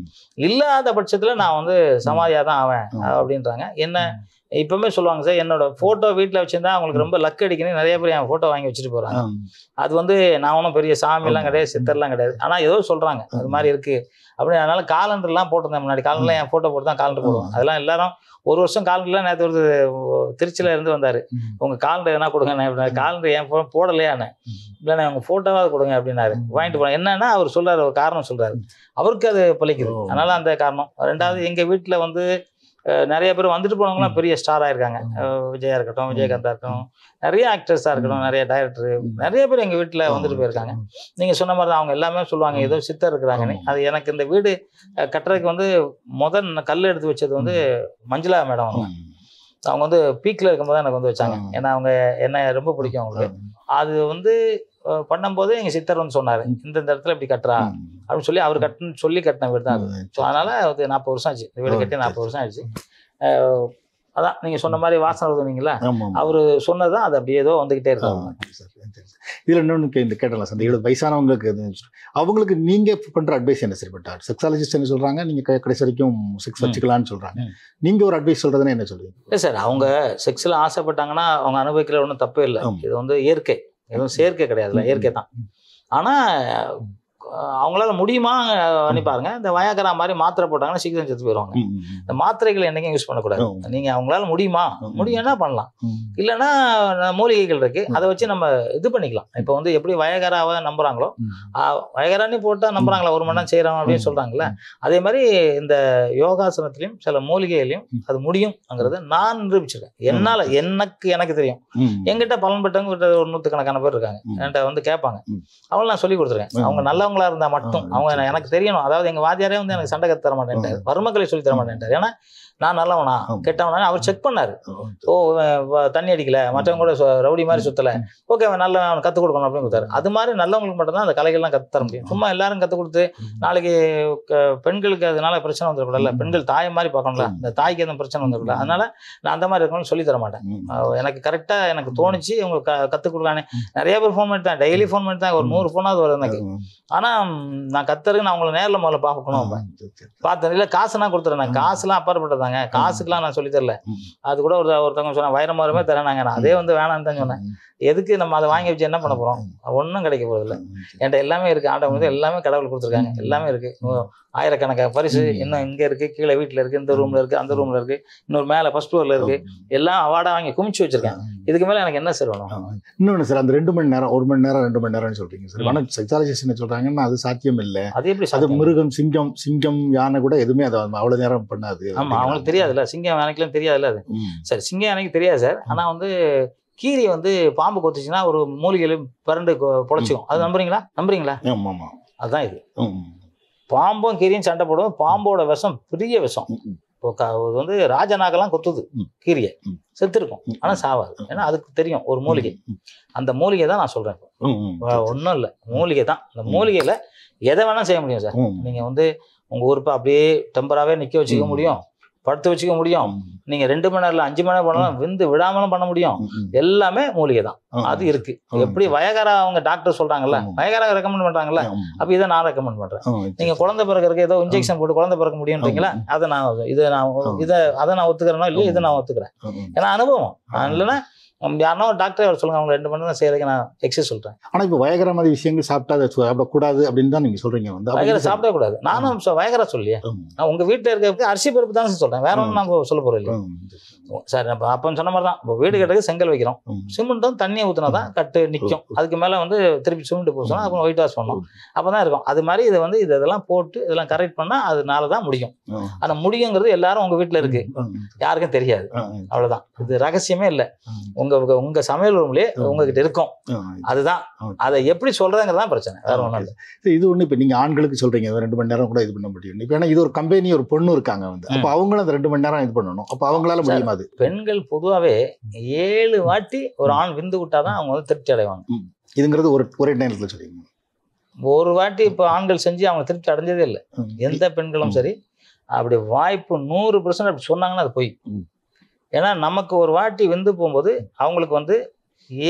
S2: இல்லாத பட்சத்தில் நான் வந்து சமாதியாக தான் ஆவேன் அப்படின்றாங்க என்ன இப்பவுமே சொல்லுவாங்க சார் என்னோட ஃபோட்டோ வீட்டில் வச்சிருந்தா அவங்களுக்கு ரொம்ப லக் அடிக்கணும் நிறைய பேர் என் ஃபோட்டோ வாங்கி வச்சுட்டு போறாங்க அது வந்து நான் ஒன்றும் பெரிய சாமிலாம் கிடையாது சித்தர்லாம் கிடையாது ஆனால் ஏதோ சொல்கிறாங்க அது மாதிரி இருக்குது அப்படி அதனால காலண்டர்லாம் போட்டிருந்தேன் முன்னாடி காலண்டர் என் ஃபோட்டோ போட்டு தான் காலண்டர் போடுவோம் அதெல்லாம் எல்லாரும் ஒரு வருஷம் காலண்டர்லாம் நேற்று ஒரு திருச்சியில இருந்து வந்தார் உங்கள் காலண்டர் எதனா கொடுங்க காலண்டர் என் ஃபோன் போடலையானே இல்லைண்ணே உங்கள் ஃபோட்டோவாக கொடுங்க அப்படின்னாரு வாங்கிட்டு போனேன் என்னன்னா அவர் சொல்கிறார் ஒரு காரணம் சொல்றாரு அவருக்கு அது பழிக்குது அதனால அந்த காரணம் ரெண்டாவது எங்கள் வீட்டில் வந்து நிறைய பேர் வந்துட்டு போனவங்களாம் பெரிய ஸ்டார் ஆயிருக்காங்க விஜயா இருக்கட்டும் விஜயகாந்தா இருக்கட்டும் நிறைய ஆக்டர்ஸாக இருக்கட்டும் நிறைய டைரக்டர் நிறைய பேர் எங்கள் வீட்டில் வந்துட்டு போயிருக்காங்க நீங்கள் சொன்ன மாதிரி தான் அவங்க எல்லாமே சொல்லுவாங்க ஏதோ சித்தர் இருக்கிறாங்கன்னு அது எனக்கு இந்த வீடு கட்டுறதுக்கு வந்து முதல் கல் எடுத்து வச்சது வந்து மஞ்சுளா மேடம் அவங்க அவங்க வந்து பீக்கில் இருக்கும்போது எனக்கு வந்து வச்சாங்க ஏன்னா அவங்க என்ன ரொம்ப பிடிக்கும் அவங்களுக்கு அது வந்து பண்ணும்போது எங்கள் சித்தர் வந்து சொன்னார் இந்த இடத்துல இப்படி கட்டுறா அப்படின்னு சொல்லி அவர் கட்டுன்னு சொல்லி கட்டின வீடு தான் அது ஸோ அதனால் அது நாற்பது வருஷம் ஆச்சு வீடு கட்டி நாற்பது வருஷம் ஆயிடுச்சு அதான் நீங்கள் சொன்ன மாதிரி வாசனை சொன்னீங்களா அவர் சொன்னது தான் அது அப்படியே ஏதோ வந்துக்கிட்டே இருக்காங்க
S1: இதில் இன்னொன்று இந்த கேட்டலாம் சார் இந்த வயசானவங்களுக்கு அவங்களுக்கு நீங்கள் பண்ணுற அட்வைஸ் என்ன சரிப்பட்டார் செக்ஸாலஜிஸ்ட் என்ன சொல்கிறாங்க நீங்கள் கடைசி வரைக்கும் செக்ஸ் வச்சுக்கலான்னு சொல்கிறாங்க நீங்கள் ஒரு அட்வைஸ் சொல்கிறதுனா என்ன சொல்லுவீங்க
S2: இல்லை சார் அவங்க செக்ஸில் ஆசைப்பட்டாங்கன்னா அவங்க அனுபவிக்கிற ஒன்றும் தப்பே இல்லை இது வந்து இயற்கை எதுவும் செயற்கை கிடையாதுல இயற்கை தான் ஆனால் அவங்களால முடியுமா பண்ணி பாருங்க இந்த வயாக்கரா மாதிரி மாத்திரை போட்டாங்கன்னா சீக்கிரம் செத்து போயிடுவாங்க இந்த மாத்திரைகள் என்னைக்கும் யூஸ் பண்ணக்கூடாது நீங்க அவங்களால முடியுமா முடியும்னா பண்ணலாம் இல்லைன்னா மூலிகைகள் இருக்கு அதை வச்சு நம்ம இது பண்ணிக்கலாம் இப்போ வந்து எப்படி வயகராவை நம்புறாங்களோ வயகரானி போட்டா நம்புறாங்களா ஒரு மணி நேரம் செய்யறோம் அப்படின்னு சொல்றாங்கல்ல அதே மாதிரி இந்த யோகாசனத்திலையும் சில மூலிகைகளையும் அது முடியும்ங்கிறத நான் நிரூபிச்சிருக்கேன் என்னால எனக்கு எனக்கு தெரியும் எங்கிட்ட பலன்பட்டவங்க ஒரு கணக்கான பேர் இருக்காங்க என்கிட்ட வந்து கேட்பாங்க அவங்கள நான் சொல்லி கொடுத்துருக்கேன் அவங்க நல்லவங்களா வாத்தியார்களாக இருந்தால் மட்டும் அவங்க எனக்கு தெரியணும் அதாவது எங்கள் வாத்தியாரே வந்து எனக்கு சண்டை கத்து தர மாட்டேன்ட்டார் மருமக்களை சொல்லி தர மாட்டேன்ட்டார் ஏன்னா நான் நல்லவனா கெட்டவனா அவர் செக் பண்ணாரு ஓ தண்ணி அடிக்கல மற்றவங்க கூட ரவுடி மாதிரி சுத்தல ஓகே அவன் நல்ல அவன் கற்றுக் கொடுக்கணும் அப்படின்னு கொடுத்தாரு அது மாதிரி நல்லவங்களுக்கு மட்டும்தான் அந்த கலைகள்லாம் கற்று தர முடியும் சும்மா எல்லாரும் கற்றுக் கொடுத்து நாளைக்கு பெண்களுக்கு அதனால பிரச்சனை வந்துடக்கூடல பெண்கள் தாய் மாதிரி பார்க்கணும்ல இந்த தாய்க்கு எதுவும் பிரச்சனை வந்துடக்கூடல அதனால நான் அந்த மாதிரி இருக்கணும்னு சொல்லி தர மாட்டேன் எனக்கு கரெக்டாக எனக்கு தோணுச்சு இவங்களுக்கு க கற்றுக் நிறைய பேர் ஃபோன் தான் டெய்லி ஃபோன் தான் ஒரு நூறு ஃபோனாவது வரும் எனக்கு ஆனால் நான் கத்துறதுக்கு நான் உங்களை நேரில் முதல்ல பார்க்கணும் பார்த்தேன் இல்லை காசுனா கொடுத்துறேன் நான் காசுலாம் அப்பாற்பட்டதாங்க சொன்னாங்க காசுக்கெல்லாம் நான் சொல்லித்தரல தரல அது கூட ஒரு ஒருத்தவங்க சொன்னேன் வைரமாருமே தரேன் நாங்கள் நான் அதே வந்து வேணாம்னு தான் சொன்னேன் எதுக்கு நம்ம அதை வாங்கி வச்சு என்ன பண்ண போகிறோம் ஒன்றும் கிடைக்க போகிறதில்ல என்கிட்ட எல்லாமே இருக்குது ஆண்டவங்க வந்து எல்லாமே கடவுள் கொடுத்துருக்காங்க எல்லாமே இருக்குது ஆயிரக்கணக்காக பரிசு இன்னும் இங்கே இருக்குது கீழே வீட்டில் இருக்குது இந்த ரூமில் இருக்குது அந்த ரூமில் இருக்குது இன்னொரு மேலே ஃபஸ்ட் ஃப்ளோரில் இருக்குது எல்லாம் அவார்டாக வாங்கி குமிச்சு வச்சுருக்காங்க இதுக்கு மேலே எனக்கு என்ன சார் வேணும்
S1: இன்னொன்று சார் அந்த ரெண்டு மணி நேரம் ஒரு மணி நேரம் ரெண்டு மணி நேரம்னு சொல்கிறீங்க சார் வன சைக்காலஜிஸ்ட் என்ன சொல்கிறாங்கன்னா அது சாத்தியம் இல்லை அது எப்படி அது மிருகம் சிங்கம் சிங்கம் யானை கூட எதுவுமே அதை அவ்வளோ நேரம் பண்ணாது ஆமாம் அவங்களுக்கு
S2: தெரியாதுல்ல சிங்கம் யானைக்கெல்லாம் தெரியாதுல்ல அது சார் சிங்கம் யானைக்கு தெரியாது சார் ஆனால் வந்து கீரை வந்து பாம்பு கொத்துச்சுன்னா ஒரு மூலிகையில பிறண்டு பொழைச்சிக்கும் அது நம்புறீங்களா நம்புறீங்களா அதுதான் இது பாம்பும் கீரியும் சண்டை போடுவோம் பாம்போட விஷம் பெரிய விஷம் இப்போ வந்து ராஜநாகெல்லாம் கொத்துது கீரியை செத்துருக்கும் ஆனால் சாவாது ஏன்னா அதுக்கு தெரியும் ஒரு மூலிகை அந்த மூலிகை தான் நான் சொல்கிறேன் இப்போ ஒன்றும் இல்லை மூலிகை தான் அந்த மூலிகையில் எதை வேணால் செய்ய முடியும் சார் நீங்கள் வந்து உங்கள் ஊருப்பா அப்படியே டெம்பராகவே நிற்க வச்சுக்க முடியும் படுத்து வச்சுக்க முடியும் நீங்க ரெண்டு மணி நேரம் அஞ்சு மணி நேரம் பண்ணலாம் விந்து விடாமலும் பண்ண முடியும் எல்லாமே மூலிகை தான் அது இருக்கு எப்படி வயகாரா அவங்க டாக்டர் சொல்றாங்கல்ல வயகாரா ரெக்கமெண்ட் பண்றாங்கல்ல அப்ப இதை நான் ரெக்கமெண்ட் பண்றேன் நீங்க குழந்தை பிறக்கிறதுக்கு ஏதோ இன்ஜெக்ஷன் போட்டு குழந்தை பிறக்க முடியும்ன்றீங்களா அதை நான் இதை நான் இதை அதை நான் ஒத்துக்கிறேன்னா இல்லையா இதை நான் ஒத்துக்கிறேன் ஏன்னா அனுபவம் இல்லைன்னா யாருன்னா ஒரு டாக்டரே வர சொல்லுங்க அவங்க ரெண்டு மணி நேரம் செய்யறதுக்கு நான் எக்ஸசைஸ் சொல்றேன் ஆனால் இப்போ வயகர
S1: மாதிரி விஷயங்கள் சாப்பிட்டா அதை சாப்பிடக்கூடாது அப்படின்னு தான் நீங்க சொல்றீங்க வந்து வயகர
S2: கூடாது நானும் வயகரா சொல்லியே நான் உங்க வீட்டுல இருக்கிறதுக்கு அரிசி பருப்பு தான் சொல்றேன் வேற ஒன்றும் நான் சொல்ல போறேன் சார் அப்ப அப்போ சொன்ன மாதிரி தான் இப்போ வீடு கட்டுறது செங்கல் வைக்கிறோம் சிமெண்ட்டும் தண்ணியை ஊற்றினா தான் கட்டு நிற்கும் அதுக்கு மேலே வந்து திருப்பி சிமெண்ட் பூசணும் அப்புறம் ஒயிட் வாஷ் பண்ணணும் அப்போ தான் இருக்கும் அது மாதிரி இதை வந்து இது இதெல்லாம் போட்டு இதெல்லாம் கரெக்ட் பண்ணால் அதனால தான் முடியும் ஆனால் முடியுங்கிறது எல்லாரும் உங்கள் வீட்டில் இருக்கு யாருக்கும் தெரியாது அவ்வளோதான் இது ரகசியமே இல்லை உங்கள் உங்கள் சமையல் ரூம்லேயே உங்ககிட்ட இருக்கும் அதுதான் அதை எப்படி சொல்கிறதுங்கிறது தான் பிரச்சனை வேற
S1: ஒன்றும் இல்லை இது ஒன்று இப்போ நீங்கள் ஆண்களுக்கு சொல்கிறீங்க ரெண்டு மணி நேரம் கூட இது பண்ண முடியும் இப்போ ஏன்னா இது ஒரு கம்பெனி ஒரு பொண்ணு இருக்காங்க வந்து அப்போ அவங்களும் அந்த ரெண்டு மணி நேரம் இது பண்ணணும் அப்போ அவங்களால முடியுமா அது பெண்கள்
S2: பொதுவாகவே ஏழு வாட்டி ஒரு ஆண் விந்து விட்டாதான் அவங்க வந்து திருப்தி அடைவாங்க
S1: இதுங்கிறது ஒரு ஒரே நேரத்தில்
S2: சொல்லிங்க ஒரு வாட்டி இப்போ ஆண்கள் செஞ்சு அவங்க திருப்தி அடைஞ்சதே இல்லை எந்த பெண்களும் சரி அப்படி வாய்ப்பு நூறு பர்சன்ட் அப்படி சொன்னாங்கன்னா அது போய் ஏன்னா நமக்கு ஒரு வாட்டி விந்து போகும்போது அவங்களுக்கு வந்து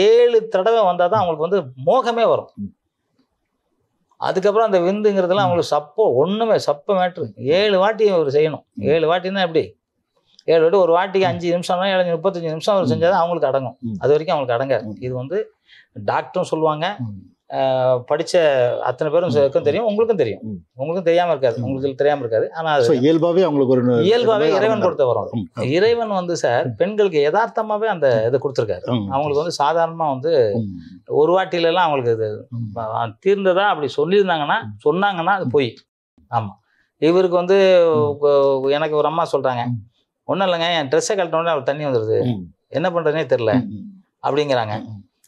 S2: ஏழு தடவை வந்தால் தான் அவங்களுக்கு வந்து மோகமே வரும் அதுக்கப்புறம் அந்த விந்துங்கிறதுலாம் அவங்களுக்கு சப்போ ஒன்றுமே சப்ப மேட்ரு ஏழு வாட்டி அவர் செய்யணும் ஏழு வாட்டின்னா எப்படி ஏழு வாட்டி ஒரு வாட்டிக்கு அஞ்சு நிமிஷம்னா ஏழு முப்பத்தஞ்சு நிமிஷம் அவர் செஞ்சால் அவங்களுக்கு அடங்கும் அது வரைக்கும் அவங்களுக்கு அடங்காது இது வந்து டாக்டரும் சொல்லுவாங்க படித்த அத்தனை பேரும் தெரியும் உங்களுக்கும் தெரியும் உங்களுக்கும் தெரியாமல் இருக்காது உங்களுக்கு தெரியாமல் இருக்காது ஆனால்
S1: இயல்பாகவே அவங்களுக்கு ஒரு இயல்பாகவே இறைவன் கொடுத்த
S2: வரும் இறைவன் வந்து சார் பெண்களுக்கு யதார்த்தமாகவே அந்த இதை கொடுத்துருக்காரு அவங்களுக்கு வந்து சாதாரணமாக வந்து ஒரு வாட்டிலெல்லாம் அவங்களுக்கு இது தீர்ந்ததா அப்படி சொல்லியிருந்தாங்கன்னா சொன்னாங்கன்னா அது போய் ஆமாம் இவருக்கு வந்து எனக்கு ஒரு அம்மா சொல்கிறாங்க ஒன்றும் இல்லைங்க என் ட்ரெஸ்ஸை கழட்டோடனே அவள் தண்ணி வந்துடுது என்ன பண்ணுறதுனே தெரில அப்படிங்கிறாங்க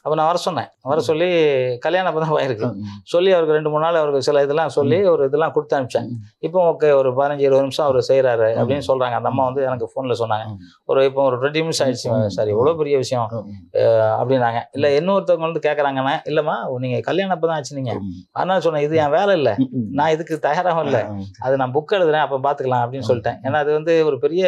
S2: அப்போ நான் வர சொன்னேன் வர சொல்லி கல்யாணம் அப்போ தான் ஆயிருக்கு சொல்லி அவருக்கு ரெண்டு மூணு நாள் அவருக்கு சில இதெல்லாம் சொல்லி ஒரு இதெல்லாம் கொடுத்து அனுப்பிச்சேன் இப்போ ஓகே ஒரு பதினஞ்சு இருபது நிமிஷம் அவர் செய்கிறாரு அப்படின்னு சொல்கிறாங்க அந்த அம்மா வந்து எனக்கு ஃபோனில் சொன்னாங்க ஒரு இப்போ ஒரு டுவெண்ட்டி நிமிஷம் ஆயிடுச்சு சார் இவ்வளோ பெரிய விஷயம் அப்படின்னாங்க இல்லை இன்னொருத்தவங்க வந்து கேட்குறாங்கன்னா இல்லைம்மா நீங்கள் கல்யாணம் அப்போ தான் ஆச்சு நீங்கள் அதனால சொன்னேன் இது என் வேலை இல்லை நான் இதுக்கு தயாராகவும் இல்லை அது நான் புக் எழுதுறேன் அப்போ பார்த்துக்கலாம் அப்படின்னு சொல்லிட்டேன் ஏன்னா அது வந்து ஒரு பெரிய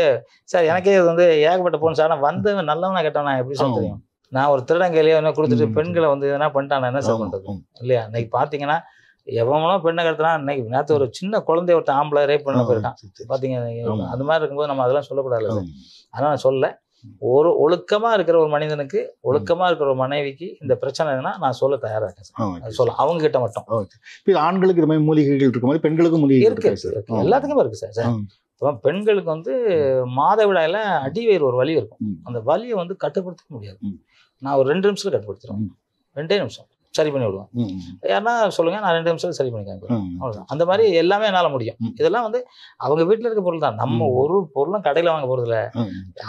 S2: சார் எனக்கே இது வந்து ஏகப்பட்ட போன் சார் ஆனால் வந்தவன் நல்லவனா கேட்டவனா எப்படி சொல்ல தெரியும் நான் ஒரு திருடங்கையிலேயே என்ன கொடுத்துட்டு பெண்களை வந்து எதனா பண்ணிட்டான் நான் என்ன சார் பண்ணுறது இல்லையா இன்னைக்கு பார்த்தீங்கன்னா எவ்வளோ பெண்ணை கடத்தினா இன்னைக்கு நேற்று ஒரு சின்ன குழந்தைய ஒருத்த ஆம்பளை ரேப் பண்ண போயிருக்கான் பார்த்தீங்க அந்த மாதிரி இருக்கும்போது நம்ம அதெல்லாம் சொல்லக்கூடாது ஆனால் நான் சொல்ல ஒரு ஒழுக்கமா இருக்கிற ஒரு மனிதனுக்கு ஒழுக்கமா இருக்கிற ஒரு மனைவிக்கு இந்த பிரச்சனை நான் சொல்ல தயாராக இருக்கேன் சார் சொல்ல அவங்க கிட்ட மட்டும்
S1: இப்போ ஆண்களுக்கு இது மாதிரி மூலிகைகள் இருக்கும் போது பெண்களுக்கும் மூலிகை இருக்கு எல்லாத்துக்குமே
S2: இருக்கு சார் சார் இப்போ பெண்களுக்கு வந்து மாத விழாயில அடிவயிறு ஒரு வலி இருக்கும் அந்த வலியை வந்து கட்டுப்படுத்த முடியாது நான் ஒரு ரெண்டு நிமிஷத்தில் கட்டுப்படுத்திடுவேன் ரெண்டே நிமிஷம் சரி பண்ணி விடுவேன் யாருன்னா சொல்லுங்கள் நான் ரெண்டு நிமிஷத்துல சரி பண்ணிக்கிறேன் அவ்வளவுதான் அவ்வளோதான் அந்த மாதிரி எல்லாமே என்னால் முடியும் இதெல்லாம் வந்து அவங்க வீட்டில் இருக்க பொருள் தான் நம்ம ஒரு பொருளும் கடையில் வாங்க இல்ல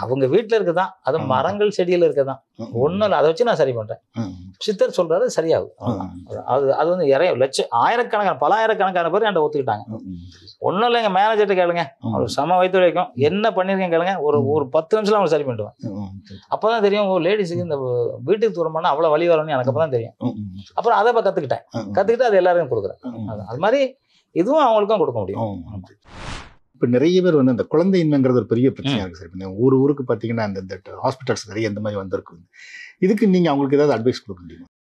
S2: அவங்க வீட்டில் இருக்க தான் அது மரங்கள் செடியில் இருக்க தான் ஒன்றும் இல்லை அதை வச்சு நான் சரி பண்ணுறேன் சித்தர் சொல்கிறாரு சரியாகும் அது அது வந்து இறைய லட்சம் ஆயிரக்கணக்கான பல ஆயிரக்கணக்கான பேர் என்கிட்ட ஒத்துக்கிட்டாங்க ஒன்றும் இல்லைங்க மேனேஜர்கிட்ட கேளுங்க அவருக்கு செம வைத்து வரைக்கும் என்ன பண்ணியிருக்கேன் கேளுங்க ஒரு ஒரு பத்து நிமிஷம் அவங்க சரி பண்ணிடுவேன் அப்போ தான் தெரியும் ஒரு லேடிஸுக்கு இந்த வீட்டுக்கு தூரமான அவ்வளோ வழி வரணும்னு எனக்கு அப்போ தான் தெரியும் அப்புறம் அதை இப்போ கற்றுக்கிட்டேன் கற்றுக்கிட்டு அது எல்லாருக்கும் கொடுக்குறேன் அது மாதிரி இதுவும் அவங்களுக்கும் கொடுக்க முடியும்
S1: இப்போ நிறைய பேர் வந்து அந்த குழந்தை இன்மைங்கிறது ஒரு பெரிய பிரச்சனையாக இருக்குது சார் இப்போ ஒரு ஊருக்கு பார்த்தீங்கன்னா அந்த ஹாஸ்பிட்டல்ஸ் நிறைய இந்த மாதிரி வந்திருக்கு இதுக்கு நீங்கள் அவங்களுக்கு ஏதாவது அட்வைஸ் கொடுக்க முடியுமா